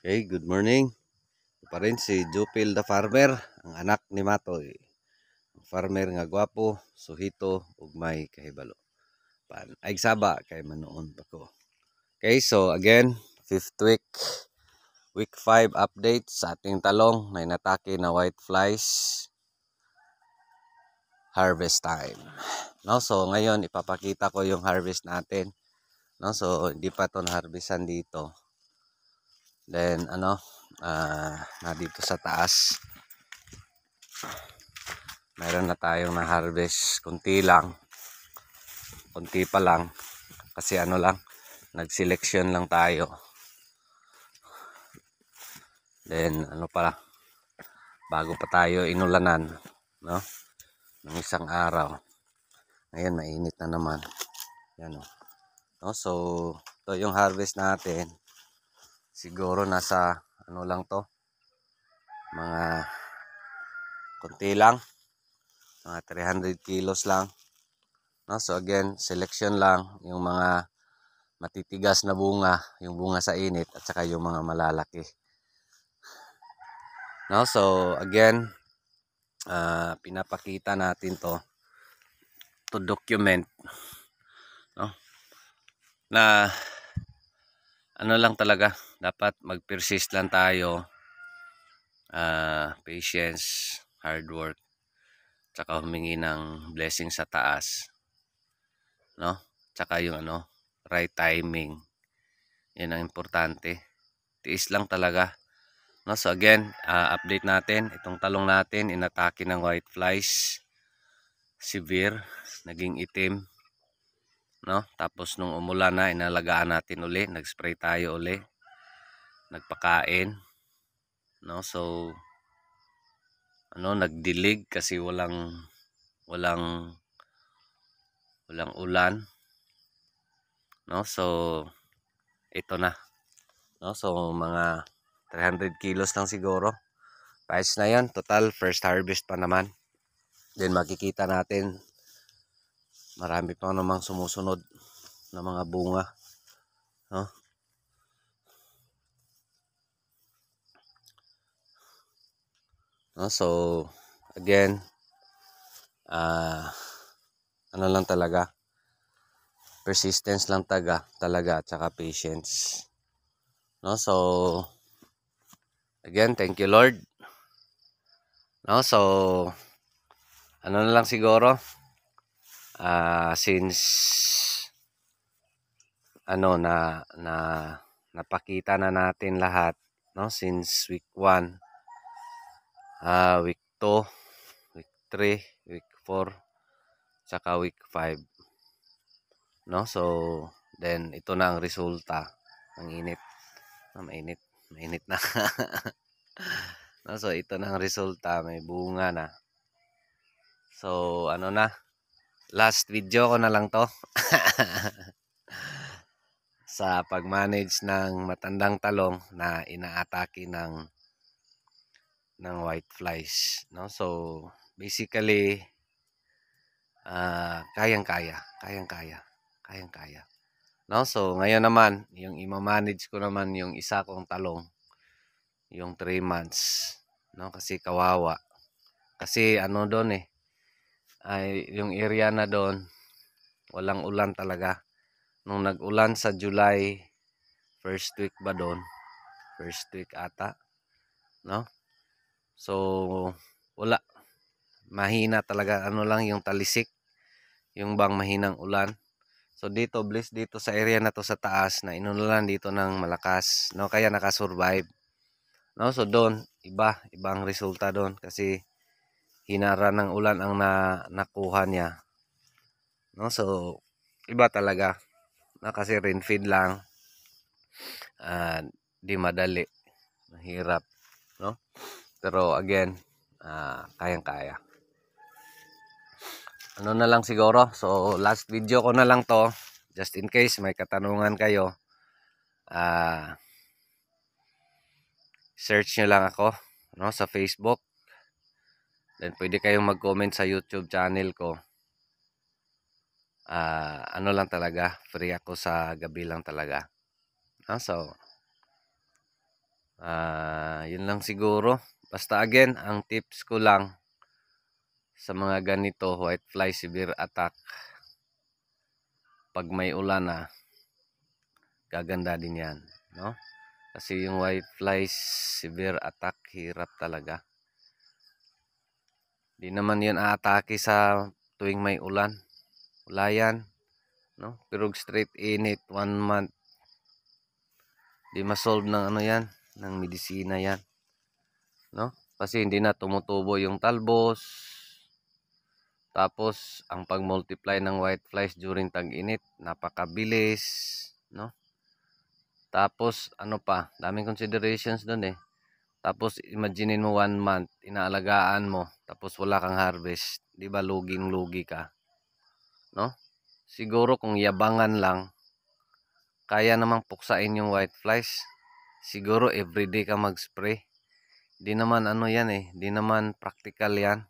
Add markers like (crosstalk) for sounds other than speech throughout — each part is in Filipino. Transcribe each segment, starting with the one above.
Okay, good morning. Ito pa rin si Jupil the Farmer, ang anak ni Matoy. farmer nga gwapo, suhito, ug may kahibalo. Pan ay saba kay manoon pa ko. Okay, so again, fifth week, week 5 update sa ating talong na inatake na white flies. Harvest time. No, so ngayon ipapakita ko yung harvest natin. No, so hindi pa 'to na harvestan dito Then ano, uh, na dito sa taas. Meron na tayong na-harvest, kunti lang. Kunti pa lang kasi ano lang, nag-selection lang tayo. Then ano pala? Bago pa tayo inulanan, no? Ng isang araw. Ngayon mainit na naman. Yan o. Oh. No? So, to yung harvest natin siguro nasa ano lang to mga konti lang mga 300 kilos lang no? so again selection lang yung mga matitigas na bunga yung bunga sa init at saka yung mga malalaki no? so again uh, pinapakita natin to to document no? na ano lang talaga dapat magpersist lang tayo uh, patience hard work tsaka humingi ng blessing sa taas no tsaka yung ano right timing yan ang importante tiis lang talaga no so again uh, update natin itong talong natin inatake ng white flies severe naging itim no tapos nung umulan na inalagaan natin uli nag-spray tayo uli nagpakain no so ano nagdilig kasi walang walang walang ulan no so ito na no so mga 300 kilos lang siguro Pais na yan. Total, first harvest pa naman. Then makikita natin, marami pa namang sumusunod na mga bunga. No? No? So, again, uh, ano lang talaga, persistence lang taga, talaga, tsaka patience. No? So, again, thank you Lord. No? So, ano na lang siguro, uh, since, ano, na, na, napakita na natin lahat, no? Since week 1, uh, week 2, week 3, week 4, tsaka week 5. No? So, then ito na ang resulta. Ang init. Ah, mainit. Mainit na. (laughs) no, so, ito na ang resulta. May bunga na. So, ano na. Last video ko na lang to. (laughs) sa pag-manage ng matandang talong na inaatake ng ng white flies no so basically uh, kayang-kaya kayang-kaya kayang-kaya no so ngayon naman yung i-manage ko naman yung isa kong talong yung 3 months no kasi kawawa kasi ano doon eh ay yung area na doon walang ulan talaga nung nag-ulan sa July first week ba doon first week ata no So, wala. Mahina talaga. Ano lang yung talisik. Yung bang mahinang ulan. So, dito, bliss dito sa area na to sa taas na inulan dito ng malakas. No? Kaya nakasurvive. No? So, doon, iba. Ibang resulta doon. Kasi, hinara ng ulan ang na, nakuha niya. No? So, iba talaga. No? Kasi rain lang. Uh, di madali. Mahirap. No? Pero again, uh, kayang-kaya. Ano na lang siguro. So last video ko na lang to. Just in case may katanungan kayo. Uh, search nyo lang ako no, sa Facebook. Then pwede kayong mag-comment sa YouTube channel ko. Uh, ano lang talaga, free ako sa gabi lang talaga. No? So, uh, yun lang siguro. Basta again, ang tips ko lang sa mga ganito white fly severe attack pag may ulan na ah, gaganda din yan no? kasi yung white whitefly severe attack hirap talaga di naman yun aatake sa tuwing may ulan wala yan no? pero straight in it one month di masolve ng ano yan ng medisina yan no? Kasi hindi na tumutubo yung talbos. Tapos ang pagmultiply ng white flies during tag-init, napakabilis, no? Tapos ano pa, daming considerations doon eh. Tapos imaginein mo one month, inaalagaan mo, tapos wala kang harvest, 'di ba luging-lugi ka. No? Siguro kung yabangan lang, kaya namang puksain yung white flies. Siguro everyday ka mag-spray di naman ano yan eh, di naman practical yan,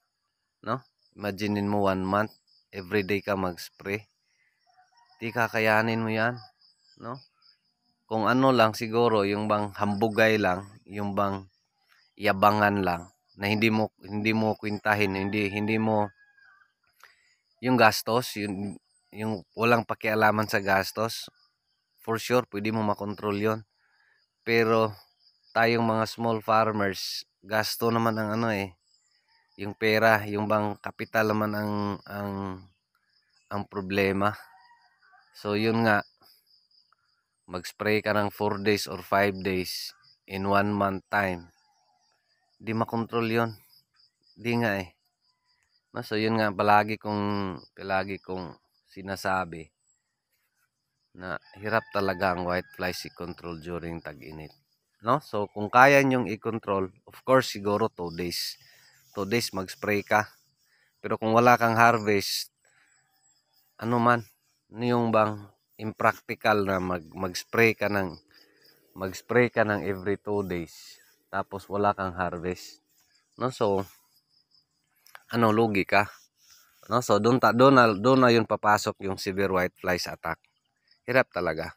no? Imaginein mo one month, everyday ka mag-spray. Di kakayanin mo yan, no? Kung ano lang siguro, yung bang hambugay lang, yung bang yabangan lang na hindi mo hindi mo kwintahin, hindi hindi mo yung gastos, yung yung walang pakialaman sa gastos, for sure pwede mo makontrol 'yon. Pero tayong mga small farmers, gasto naman ang ano eh, yung pera, yung bang kapital naman ang ang ang problema. So yun nga, mag-spray ka ng 4 days or 5 days in 1 month time. Di makontrol yon Di nga eh. No, so yun nga palagi kong palagi kong sinasabi na hirap talaga ang white whiteflies si control during tag-init no? So kung kaya nyong i-control, of course siguro 2 days. 2 days mag-spray ka. Pero kung wala kang harvest, ano man, ano yung bang impractical na mag mag-spray ka ng mag-spray ka ng every 2 days tapos wala kang harvest. No? So ano lugi ka? No? So doon ta doon na, doon na yun papasok yung severe white flies attack. Hirap talaga.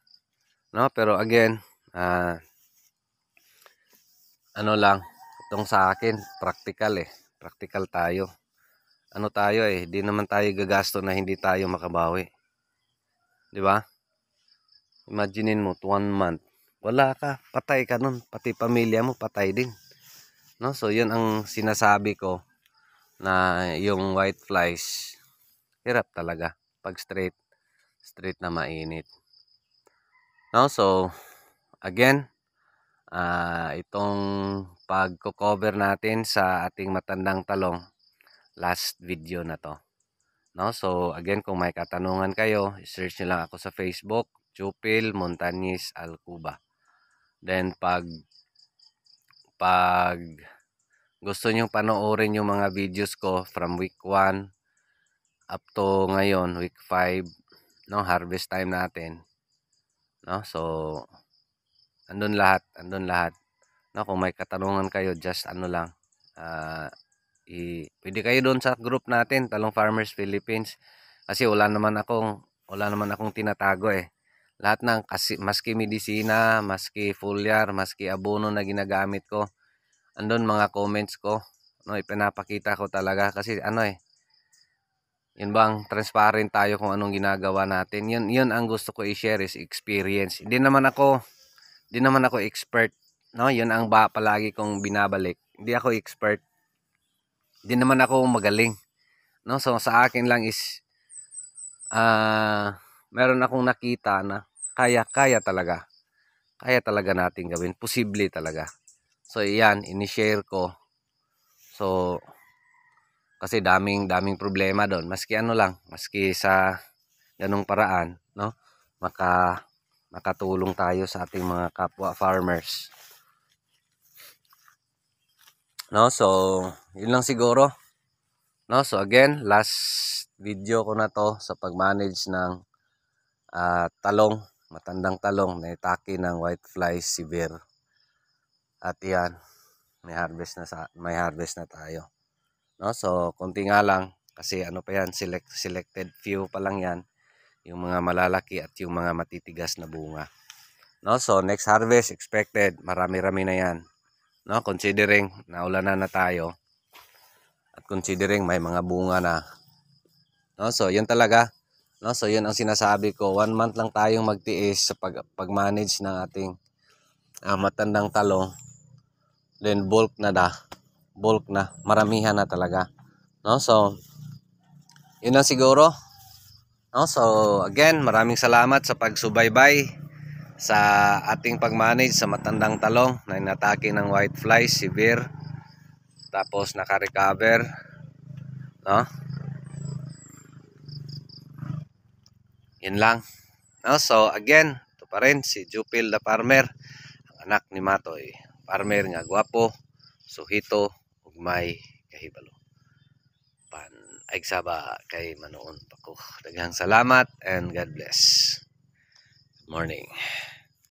No, pero again, ah uh, ano lang itong sa akin practical eh practical tayo ano tayo eh di naman tayo gagasto na hindi tayo makabawi di ba imaginein mo one month wala ka patay ka nun pati pamilya mo patay din no so yun ang sinasabi ko na yung white flies hirap talaga pag straight straight na mainit no so again uh, itong pagko-cover natin sa ating matandang talong last video na to. No? So again kung may katanungan kayo, search nyo lang ako sa Facebook, Chupil Montañez Alcuba. Then pag pag gusto niyo panoorin yung mga videos ko from week 1 up to ngayon, week 5, no, harvest time natin. No? So, andun lahat, andun lahat. No, kung may katanungan kayo, just ano lang. Uh, i pwede kayo doon sa group natin, Talong Farmers Philippines. Kasi wala naman akong wala naman akong tinatago eh. Lahat ng kasi maski medisina, maski foliar, maski abono na ginagamit ko, andun mga comments ko, no, ipinapakita ko talaga kasi ano eh. Yun bang transparent tayo kung anong ginagawa natin. Yun yun ang gusto ko i-share is experience. Hindi naman ako Di naman ako expert. No, yun ang ba palagi kong binabalik. Hindi ako expert. Di naman ako magaling. No, so sa akin lang is uh, meron akong nakita na kaya-kaya talaga. Kaya talaga natin gawin. Posible talaga. So, iyan, ini-share ko. So, kasi daming daming problema doon maski ano lang maski sa ganung paraan no maka makatulong tayo sa ating mga kapwa farmers. No, so yun lang siguro. No, so again, last video ko na to sa pag-manage ng uh, talong, matandang talong na itake ng whitefly severe. At yan, may harvest na sa may harvest na tayo. No, so konti nga lang kasi ano pa yan, select, selected few pa lang yan yung mga malalaki at yung mga matitigas na bunga. No, so next harvest expected, marami-rami na 'yan. No, considering naulanan na na tayo at considering may mga bunga na. No, so 'yun talaga. No, so 'yun ang sinasabi ko, one month lang tayong magtiis sa pag pag-manage ng ating uh, matandang talong. Then bulk na da. Bulk na, maramihan na talaga. No, so 'yun lang siguro. No? So again, maraming salamat sa pagsubaybay sa ating pagmanage sa matandang talong na inatake ng white whitefly, severe. Tapos naka-recover. No? Yan lang. No? So again, ito pa rin si Jupil the Farmer, ang anak ni Matoy. Farmer nga gwapo, suhito, ug may kahibalo. Agsaba kay Manoon Pako. Daghang salamat and God bless. Good morning.